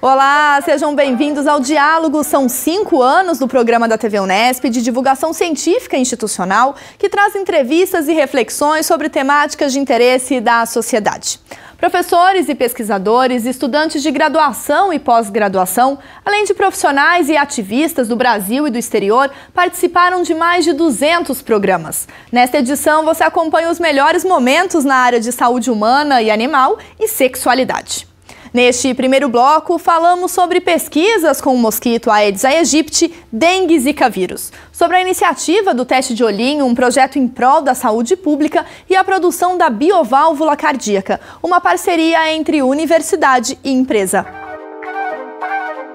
Olá, sejam bem-vindos ao Diálogo. São cinco anos do programa da TV Unesp de divulgação científica institucional que traz entrevistas e reflexões sobre temáticas de interesse da sociedade. Professores e pesquisadores, estudantes de graduação e pós-graduação, além de profissionais e ativistas do Brasil e do exterior, participaram de mais de 200 programas. Nesta edição, você acompanha os melhores momentos na área de saúde humana e animal e sexualidade. Neste primeiro bloco, falamos sobre pesquisas com o mosquito Aedes aegypti, dengue e zika vírus, sobre a iniciativa do teste de olhinho, um projeto em prol da saúde pública e a produção da bioválvula cardíaca, uma parceria entre universidade e empresa.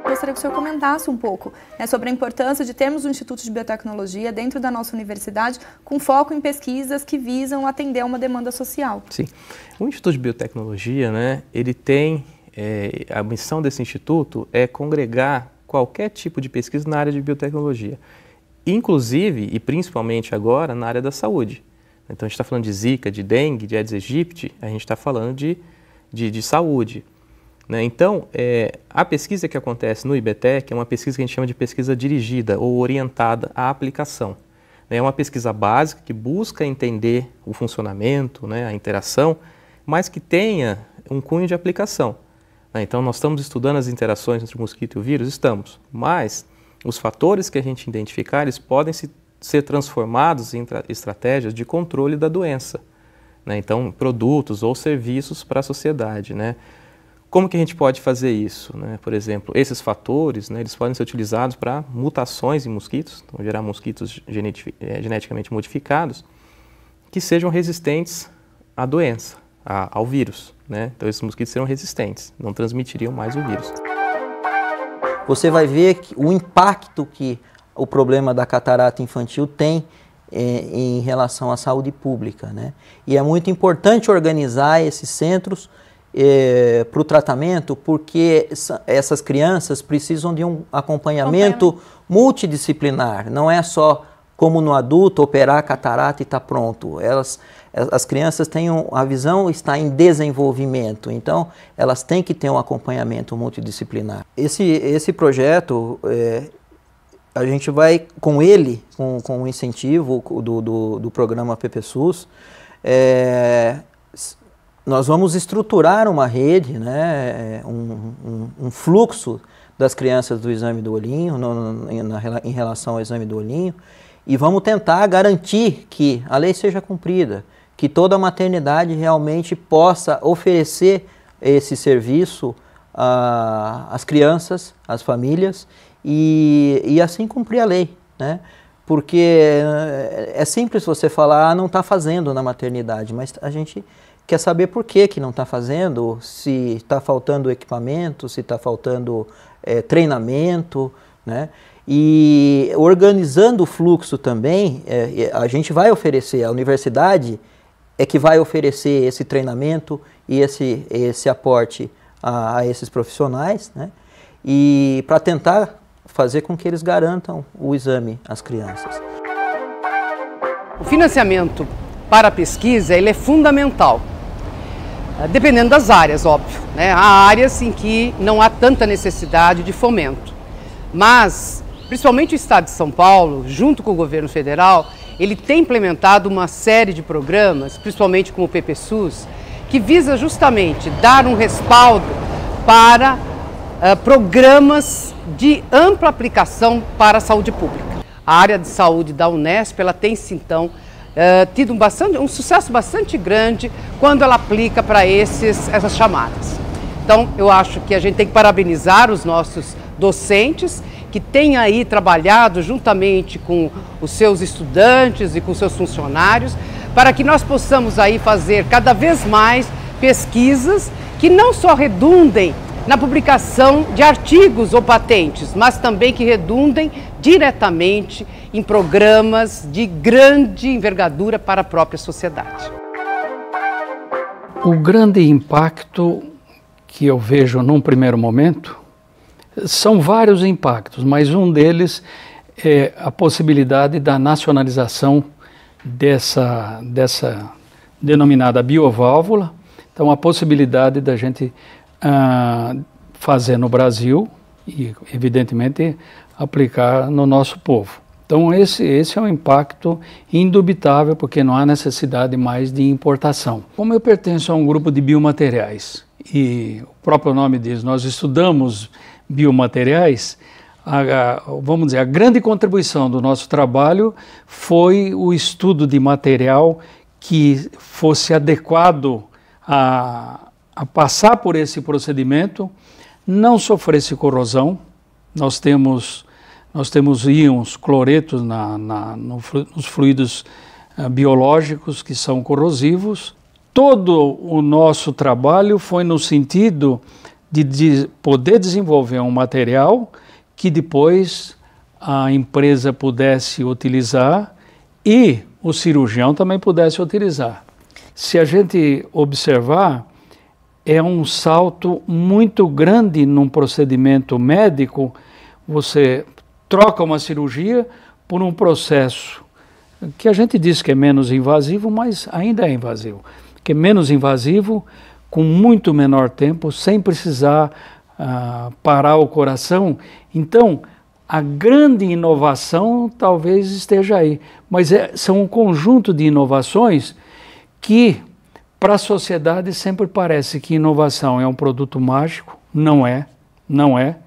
gostaria que o senhor comentasse um pouco né, sobre a importância de termos um Instituto de Biotecnologia dentro da nossa universidade com foco em pesquisas que visam atender a uma demanda social. Sim. O Instituto de Biotecnologia, né, ele tem é, a missão desse instituto é congregar qualquer tipo de pesquisa na área de biotecnologia, inclusive e principalmente agora na área da saúde. Então a gente está falando de Zika, de dengue, de Aedes aegypti, a gente está falando de, de, de saúde. Né? Então, é, a pesquisa que acontece no IBTEC é uma pesquisa que a gente chama de pesquisa dirigida ou orientada à aplicação. Né? É uma pesquisa básica que busca entender o funcionamento, né, a interação, mas que tenha um cunho de aplicação. Né? Então, nós estamos estudando as interações entre o mosquito e o vírus? Estamos. Mas os fatores que a gente identificar eles podem se, ser transformados em estratégias de controle da doença. Né? Então, produtos ou serviços para a sociedade. Né? Como que a gente pode fazer isso? Né? Por exemplo, esses fatores né, eles podem ser utilizados para mutações em mosquitos, então, gerar mosquitos eh, geneticamente modificados que sejam resistentes à doença a, ao vírus, né? Então esses mosquitos serão resistentes, não transmitiriam mais o vírus. Você vai ver o impacto que o problema da catarata infantil tem é, em relação à saúde pública, né? E é muito importante organizar esses centros é, para o tratamento, porque essas crianças precisam de um acompanhamento, acompanhamento multidisciplinar, não é só como no adulto, operar a catarata e está pronto. Elas, eh, as crianças têm um, a visão está em desenvolvimento, então elas têm que ter um acompanhamento multidisciplinar. Esse, esse projeto, é, a gente vai com ele, com, com o incentivo do, do, do programa PPSUS, é, eh, nós vamos estruturar uma rede, né, um, um, um fluxo das crianças do exame do olhinho, no, no, na, em relação ao exame do olhinho, e vamos tentar garantir que a lei seja cumprida, que toda a maternidade realmente possa oferecer esse serviço ah, às crianças, às famílias e, e assim cumprir a lei, né? Porque eh, é simples você falar, ah, não está fazendo na maternidade, mas a gente quer saber por que, que não está fazendo, se está faltando equipamento, se está faltando é, treinamento, né? E organizando o fluxo também, é, é, a gente vai oferecer, a universidade é que vai oferecer esse treinamento e esse, esse aporte a, a esses profissionais, né? E para tentar fazer com que eles garantam o exame às crianças. O financiamento para a pesquisa ele é fundamental, é, dependendo das áreas, óbvio. Né? Há áreas em que não há tanta necessidade de fomento, mas principalmente o Estado de São Paulo, junto com o governo federal, ele tem implementado uma série de programas, principalmente como o PPSUS, que visa justamente dar um respaldo para uh, programas de ampla aplicação para a saúde pública. A área de saúde da Unesp ela tem, então, uh, tido um, bastante, um sucesso bastante grande quando ela aplica para esses, essas chamadas. Então, eu acho que a gente tem que parabenizar os nossos docentes que tem aí trabalhado juntamente com os seus estudantes e com seus funcionários, para que nós possamos aí fazer cada vez mais pesquisas que não só redundem na publicação de artigos ou patentes, mas também que redundem diretamente em programas de grande envergadura para a própria sociedade. O grande impacto que eu vejo num primeiro momento são vários impactos, mas um deles é a possibilidade da nacionalização dessa, dessa denominada bioválvula. Então, a possibilidade da gente ah, fazer no Brasil e, evidentemente, aplicar no nosso povo. Então, esse, esse é um impacto indubitável, porque não há necessidade mais de importação. Como eu pertenço a um grupo de biomateriais, e o próprio nome diz, nós estudamos biomateriais, a, a, vamos dizer, a grande contribuição do nosso trabalho foi o estudo de material que fosse adequado a, a passar por esse procedimento, não sofresse corrosão. Nós temos, nós temos íons cloretos na, na no, nos fluidos eh, biológicos que são corrosivos. Todo o nosso trabalho foi no sentido de, de poder desenvolver um material que depois a empresa pudesse utilizar e o cirurgião também pudesse utilizar. Se a gente observar, é um salto muito grande num procedimento médico. Você troca uma cirurgia por um processo que a gente diz que é menos invasivo, mas ainda é invasivo. Que é menos invasivo com muito menor tempo, sem precisar ah, parar o coração. Então, a grande inovação talvez esteja aí, mas é, são um conjunto de inovações que, para a sociedade, sempre parece que inovação é um produto mágico. Não é, não é.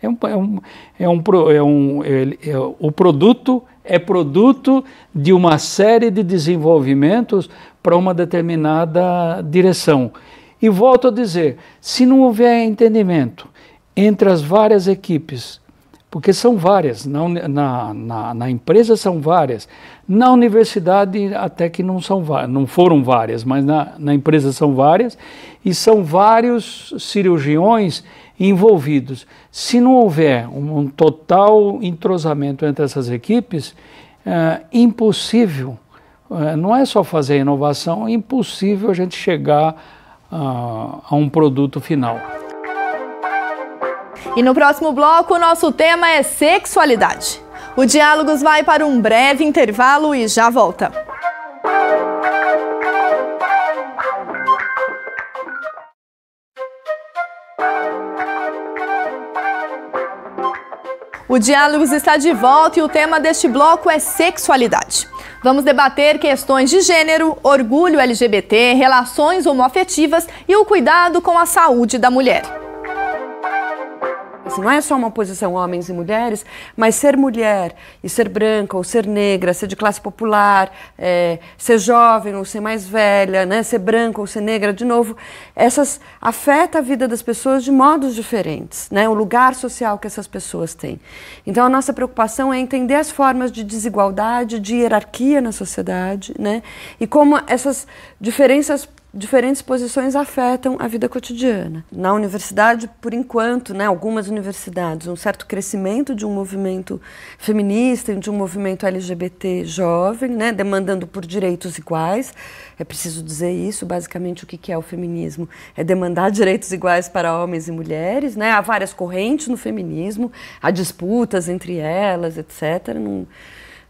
É um, é um, é um, é um é, o produto é produto de uma série de desenvolvimentos para uma determinada direção. E volto a dizer: se não houver entendimento entre as várias equipes, porque são várias, na, na, na, na empresa são várias, na universidade até que não, são, não foram várias, mas na, na empresa são várias, e são vários cirurgiões envolvidos. Se não houver um, um total entrosamento entre essas equipes, é impossível, é, não é só fazer inovação, é impossível a gente chegar a, a um produto final. E no próximo bloco, o nosso tema é sexualidade. O Diálogos vai para um breve intervalo e já volta. O Diálogos está de volta e o tema deste bloco é sexualidade. Vamos debater questões de gênero, orgulho LGBT, relações homoafetivas e o cuidado com a saúde da mulher. Assim, não é só uma posição homens e mulheres, mas ser mulher e ser branca ou ser negra, ser de classe popular, é, ser jovem ou ser mais velha, né, ser branca ou ser negra, de novo, essas afeta a vida das pessoas de modos diferentes, né, o lugar social que essas pessoas têm. Então a nossa preocupação é entender as formas de desigualdade, de hierarquia na sociedade, né, e como essas diferenças diferentes posições afetam a vida cotidiana. Na universidade, por enquanto, né, algumas universidades, um certo crescimento de um movimento feminista e de um movimento LGBT jovem, né, demandando por direitos iguais. É preciso dizer isso, basicamente o que é o feminismo é demandar direitos iguais para homens e mulheres, né? Há várias correntes no feminismo, há disputas entre elas, etc. Não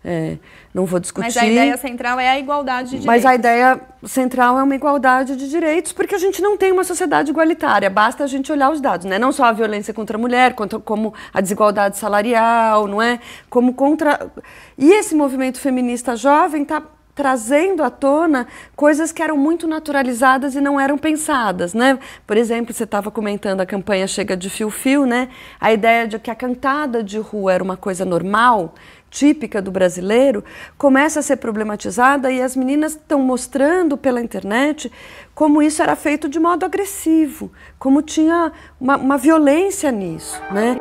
é, não vou discutir. Mas a ideia central é a igualdade de direitos. Mas a ideia central é uma igualdade de direitos, porque a gente não tem uma sociedade igualitária. Basta a gente olhar os dados, né? Não só a violência contra a mulher, quanto como a desigualdade salarial, não é? Como contra. E esse movimento feminista jovem está trazendo à tona coisas que eram muito naturalizadas e não eram pensadas, né? Por exemplo, você estava comentando a campanha Chega de Fio Fio, né? A ideia de que a cantada de rua era uma coisa normal, típica do brasileiro, começa a ser problematizada e as meninas estão mostrando pela internet como isso era feito de modo agressivo, como tinha uma, uma violência nisso, né?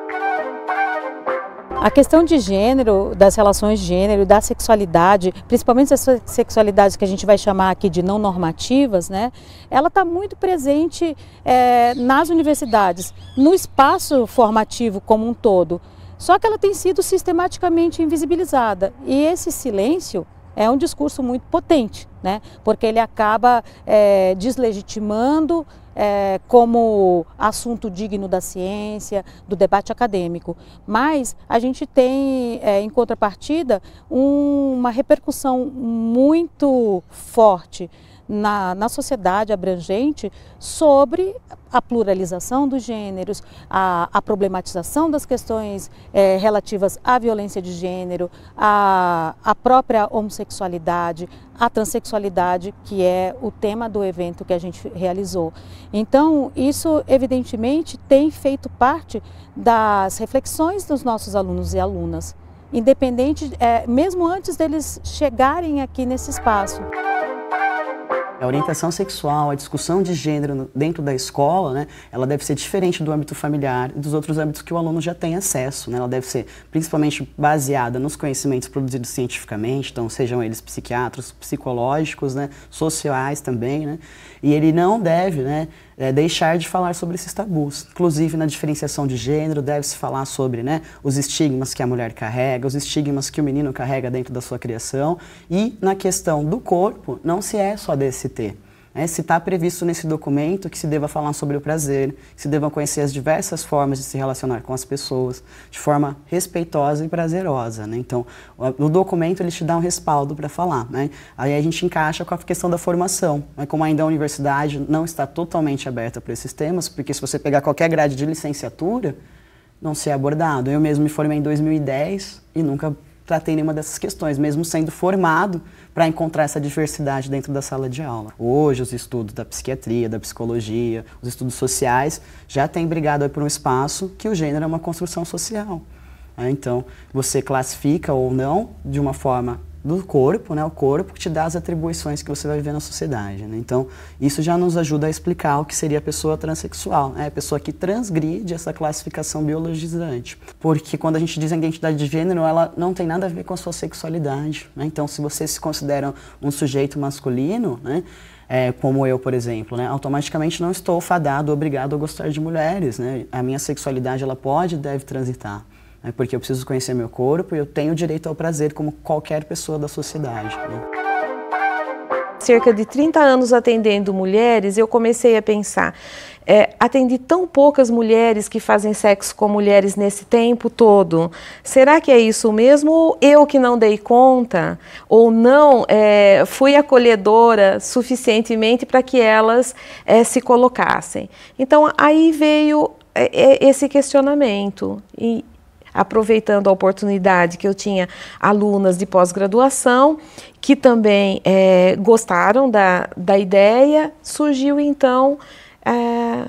A questão de gênero, das relações de gênero, da sexualidade, principalmente as sexualidades que a gente vai chamar aqui de não normativas, né? Ela está muito presente é, nas universidades, no espaço formativo como um todo. Só que ela tem sido sistematicamente invisibilizada e esse silêncio é um discurso muito potente, né? porque ele acaba é, deslegitimando é, como assunto digno da ciência, do debate acadêmico. Mas a gente tem, é, em contrapartida, um, uma repercussão muito forte na, na sociedade abrangente sobre a pluralização dos gêneros, a, a problematização das questões é, relativas à violência de gênero, à, própria homossexualidade, à transexualidade, que é o tema do evento que a gente realizou. Então, isso evidentemente tem feito parte das reflexões dos nossos alunos e alunas, independente, é, mesmo antes deles chegarem aqui nesse espaço a orientação sexual, a discussão de gênero dentro da escola, né, ela deve ser diferente do âmbito familiar e dos outros âmbitos que o aluno já tem acesso. Né? Ela deve ser principalmente baseada nos conhecimentos produzidos cientificamente, então sejam eles psiquiátricos, psicológicos, né, sociais também, né, e ele não deve, né, é, deixar de falar sobre esses tabus. Inclusive, na diferenciação de gênero, deve-se falar sobre né, os estigmas que a mulher carrega, os estigmas que o menino carrega dentro da sua criação. E na questão do corpo, não se é só DST. Né? se está previsto nesse documento que se deva falar sobre o prazer, que se devam conhecer as diversas formas de se relacionar com as pessoas de forma respeitosa e prazerosa. Né? Então, no documento ele te dá um respaldo para falar. Né? Aí a gente encaixa com a questão da formação. Né? Como ainda a universidade não está totalmente aberta para esses temas, porque se você pegar qualquer grade de licenciatura, não se é abordado. Eu mesmo me formei em 2010 e nunca tratei nenhuma dessas questões, mesmo sendo formado para encontrar essa diversidade dentro da sala de aula. Hoje, os estudos da psiquiatria, da psicologia, os estudos sociais já têm brigado por um espaço que o gênero é uma construção social. Né? Então, você classifica ou não de uma forma do corpo, né? O corpo que te dá as atribuições que você vai viver na sociedade, né? Então, isso já nos ajuda a explicar o que seria a pessoa transexual, né? A pessoa que transgride essa classificação biologizante. Porque quando a gente diz a identidade de gênero, ela não tem nada a ver com a sua sexualidade, né? Então, se você se considera um sujeito masculino, né? É, como eu, por exemplo, né? automaticamente não estou fadado, obrigado a gostar de mulheres. Né? A minha sexualidade ela pode e deve transitar né? porque eu preciso conhecer meu corpo e eu tenho direito ao prazer como qualquer pessoa da sociedade. Né? Cerca de 30 anos atendendo mulheres, eu comecei a pensar, é, atendi tão poucas mulheres que fazem sexo com mulheres nesse tempo todo. Será que é isso mesmo? Ou eu que não dei conta? Ou não é, fui acolhedora suficientemente para que elas é, se colocassem? Então aí veio é, é, esse questionamento. E, aproveitando a oportunidade que eu tinha alunas de pós-graduação que também é, gostaram da, da ideia, surgiu então é,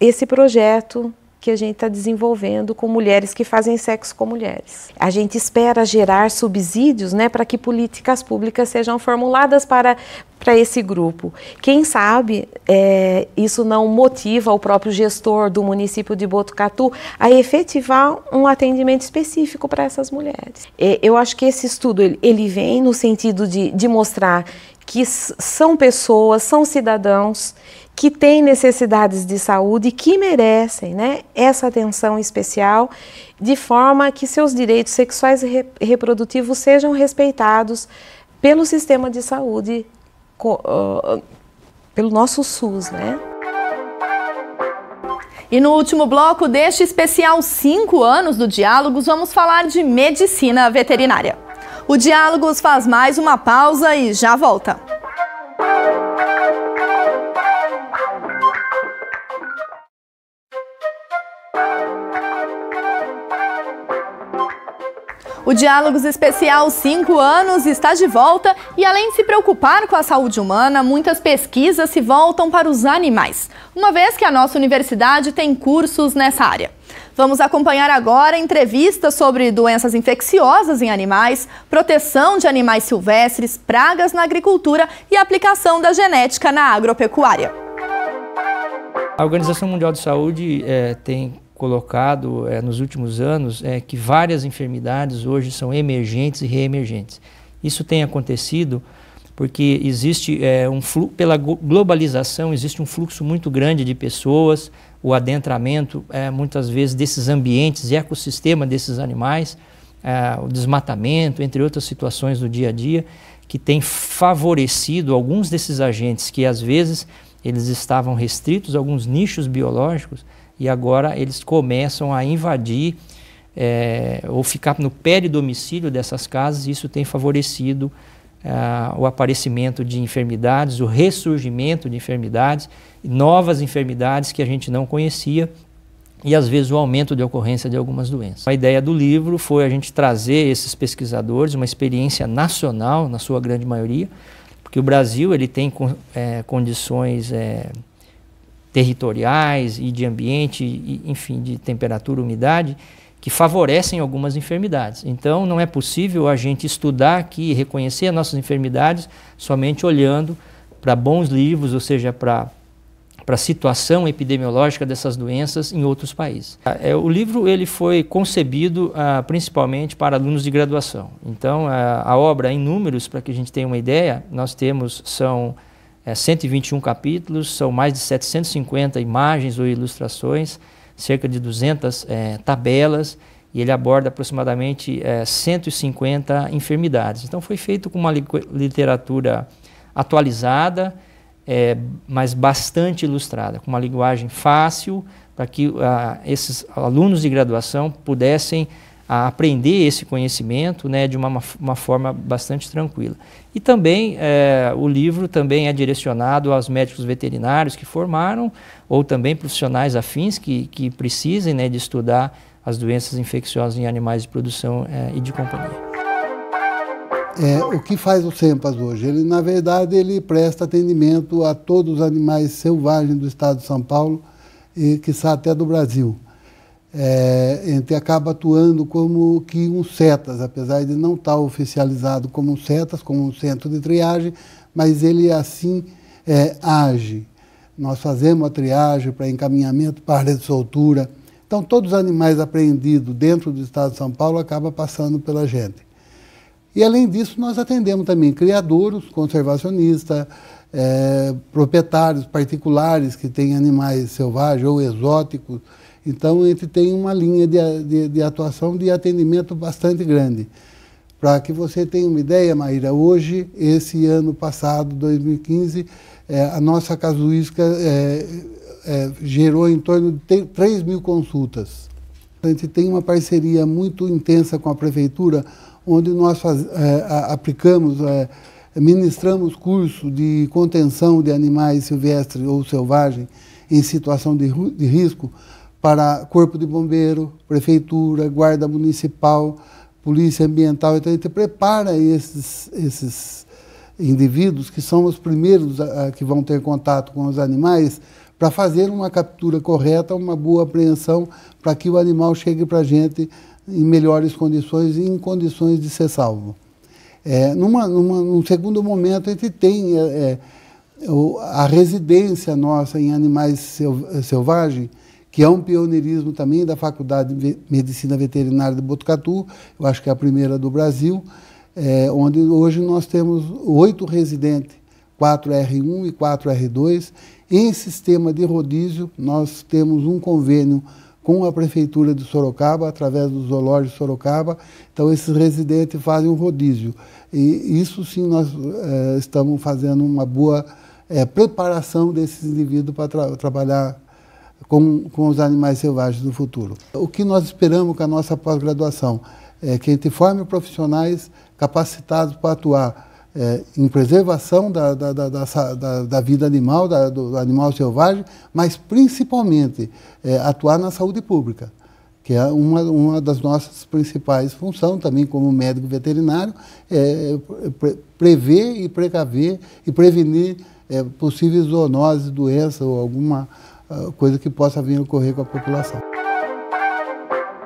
esse projeto que a gente está desenvolvendo com mulheres que fazem sexo com mulheres. A gente espera gerar subsídios né, para que políticas públicas sejam formuladas para, para esse grupo. Quem sabe é, isso não motiva o próprio gestor do município de Botucatu a efetivar um atendimento específico para essas mulheres. É, eu acho que esse estudo ele, ele vem no sentido de, de mostrar que são pessoas, são cidadãos que têm necessidades de saúde e que merecem né, essa atenção especial, de forma que seus direitos sexuais e reprodutivos sejam respeitados pelo sistema de saúde, pelo nosso SUS. Né? E no último bloco deste especial 5 anos do Diálogos, vamos falar de medicina veterinária. O Diálogos faz mais uma pausa e já volta. O Diálogos Especial 5 anos está de volta e, além de se preocupar com a saúde humana, muitas pesquisas se voltam para os animais, uma vez que a nossa universidade tem cursos nessa área. Vamos acompanhar agora entrevistas sobre doenças infecciosas em animais, proteção de animais silvestres, pragas na agricultura e aplicação da genética na agropecuária. A Organização Mundial de Saúde é, tem colocado é, nos últimos anos é que várias enfermidades hoje são emergentes e reemergentes. Isso tem acontecido porque existe é, um pela globalização existe um fluxo muito grande de pessoas, o adentramento é, muitas vezes desses ambientes e ecossistema desses animais, é, o desmatamento, entre outras situações do dia a dia, que tem favorecido alguns desses agentes que às vezes eles estavam restritos a alguns nichos biológicos, e agora eles começam a invadir é, ou ficar no pé de domicílio dessas casas, isso tem favorecido é, o aparecimento de enfermidades, o ressurgimento de enfermidades, novas enfermidades que a gente não conhecia e às vezes o aumento de ocorrência de algumas doenças. A ideia do livro foi a gente trazer esses pesquisadores, uma experiência nacional, na sua grande maioria, porque o Brasil ele tem é, condições. É, territoriais e de ambiente, e, enfim, de temperatura, umidade, que favorecem algumas enfermidades. Então, não é possível a gente estudar aqui e reconhecer as nossas enfermidades somente olhando para bons livros, ou seja, para para a situação epidemiológica dessas doenças em outros países. Ah, é, o livro ele foi concebido ah, principalmente para alunos de graduação. Então, a, ah, a obra, em números, para que a gente tenha uma ideia, nós temos, são é, 121 capítulos, são mais de 750 imagens ou ilustrações, cerca de 200 é, tabelas, e ele aborda aproximadamente é, 150 enfermidades. Então foi feito com uma literatura atualizada, é, mas bastante ilustrada, com uma linguagem fácil, para que uh, esses alunos de graduação pudessem a aprender esse conhecimento né, de uma, uma forma bastante tranquila. E também é, o livro também é direcionado aos médicos veterinários que formaram ou também profissionais afins que, que precisem né, de estudar as doenças infecciosas em animais de produção é, e de companhia. É, o que faz o SEMPAS hoje? Ele, na verdade, ele presta atendimento a todos os animais selvagens do estado de São Paulo e, quiçá, até do Brasil é, entre, acaba atuando como que um CETAS, apesar de não estar tá oficializado como um CETAS, como um centro de triagem, mas ele assim é, age. Nós fazemos a triagem para encaminhamento para área de soltura. Então, todos os animais apreendidos dentro do estado de São Paulo acabam passando pela gente. E, além disso, nós atendemos também criadores, conservacionistas, é, proprietários particulares que têm animais selvagens ou exóticos, então, a gente tem uma linha de, de, de atuação de atendimento bastante grande. Para que você tenha uma ideia, Maíra, hoje, esse ano passado, 2015, é, a nossa casuística é, é, gerou em torno de 3 mil consultas. A gente tem uma parceria muito intensa com a prefeitura, onde nós faz, é, aplicamos, é, ministramos curso de contenção de animais silvestres ou selvagens em situação de, de risco para Corpo de Bombeiro, Prefeitura, Guarda Municipal, Polícia Ambiental. Então, a gente prepara esses, esses indivíduos, que são os primeiros a, ah, a, ah, que vão ter contato com os animais, para fazer uma captura correta, uma boa apreensão, para que o animal chegue para a gente em melhores condições e em condições de ser salvo. É, numa, numa, num segundo momento, a gente tem é, é, a residência nossa em animais selvagens que é um pioneirismo também da Faculdade de Medicina Veterinária de Botucatu, eu acho que é a primeira do Brasil, é, onde hoje nós temos oito residentes, 4R1 e 4R2. Em sistema de rodízio, nós temos um convênio com a Prefeitura de Sorocaba, através do Zoológico de Sorocaba. Então, esses residentes fazem um rodízio. E isso sim, nós é, estamos fazendo uma boa é, preparação desses indivíduos para tra trabalhar com, com os animais selvagens do futuro. O que nós esperamos com a nossa pós-graduação é que a gente forme profissionais capacitados para atuar é, em preservação da, da, da, da vida animal, do animal selvagem, mas principalmente é, atuar na saúde pública, que é uma, uma das nossas principais funções, também como médico veterinário, é, é pre, prever e precaver e prevenir é, possíveis zoonoses, doenças ou alguma coisa que possa vir a ocorrer com a população.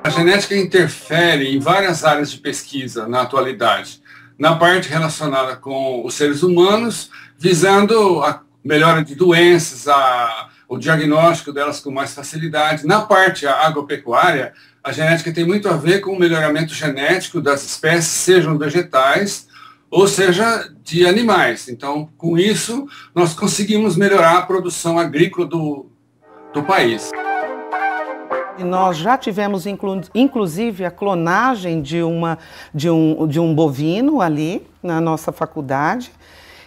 A genética interfere em várias áreas de pesquisa na atualidade, na parte relacionada com os seres humanos, visando a melhora de doenças, a, o diagnóstico delas com mais facilidade. Na parte agropecuária, a genética tem muito a ver com o melhoramento genético das espécies, sejam vegetais ou seja, de animais. Então, com isso, nós conseguimos melhorar a produção agrícola do, do país. E nós já tivemos, inclu inclusive, a clonagem de, uma, de, um, de um bovino ali na nossa faculdade.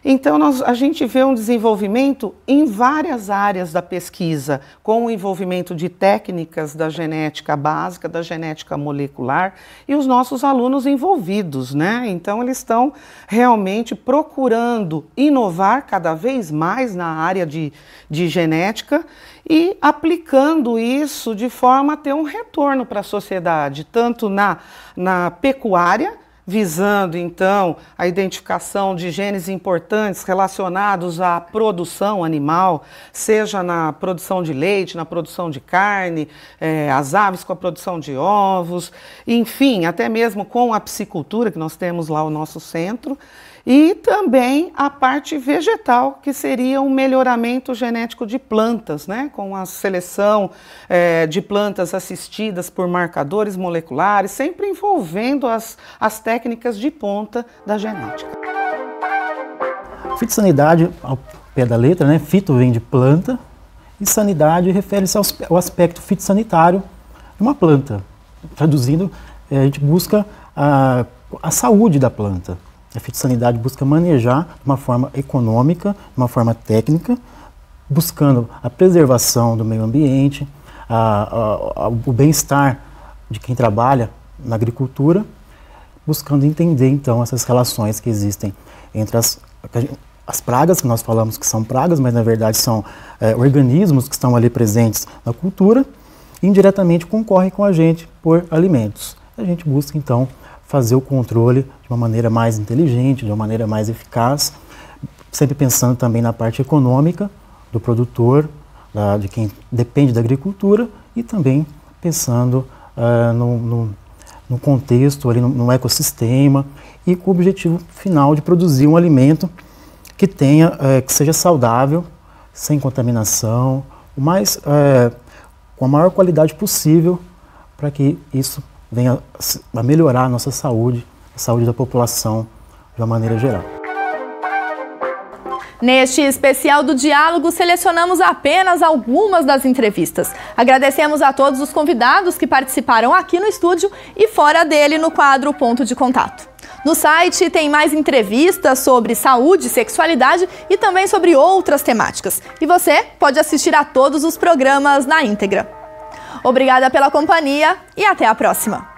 Então, nós, a gente vê um desenvolvimento em várias áreas da pesquisa, com o envolvimento de técnicas da genética básica, da genética molecular e os nossos alunos envolvidos, né? Então, eles estão realmente procurando inovar cada vez mais na área de, de genética e aplicando isso de forma a ter um retorno para a sociedade, tanto na, na pecuária visando então a identificação de genes importantes relacionados à produção animal, seja na produção de leite, na produção de carne, é, as aves com a produção de ovos, enfim, até mesmo com a piscicultura, que nós temos lá o nosso centro. E também a parte vegetal, que seria um melhoramento genético de plantas, né? com a seleção é, de plantas assistidas por marcadores moleculares, sempre envolvendo as, as técnicas de ponta da genética. Fitossanidade, ao pé da letra, né? fito vem de planta e sanidade refere-se ao aspecto fitossanitário de uma planta. Traduzindo, é, a gente busca a, a saúde da planta. A fitossanidade busca manejar de uma forma econômica, de uma forma técnica, buscando a preservação do meio ambiente, a, a, a, o bem-estar de quem trabalha na agricultura, buscando entender então essas relações que existem entre as, as pragas, que nós falamos que são pragas, mas na verdade são é, organismos que estão ali presentes na cultura, e indiretamente concorrem com a gente por alimentos. A gente busca então fazer o controle de uma maneira mais inteligente, de uma maneira mais eficaz, sempre pensando também na parte econômica do produtor, da, de quem depende da agricultura e também pensando uh, no, no, no, contexto, ali no, no, ecossistema e com o objetivo final de produzir um alimento que tenha, uh, que seja saudável, sem contaminação, o mais, uh, com a maior qualidade possível para que isso venha a melhorar a nossa saúde, a saúde da população de uma maneira geral. Neste especial do Diálogo, selecionamos apenas algumas das entrevistas. Agradecemos a todos os convidados que participaram aqui no estúdio e fora dele no quadro Ponto de Contato. No site tem mais entrevistas sobre saúde, sexualidade e também sobre outras temáticas. E você pode assistir a todos os programas na íntegra. Obrigada pela companhia e até a próxima!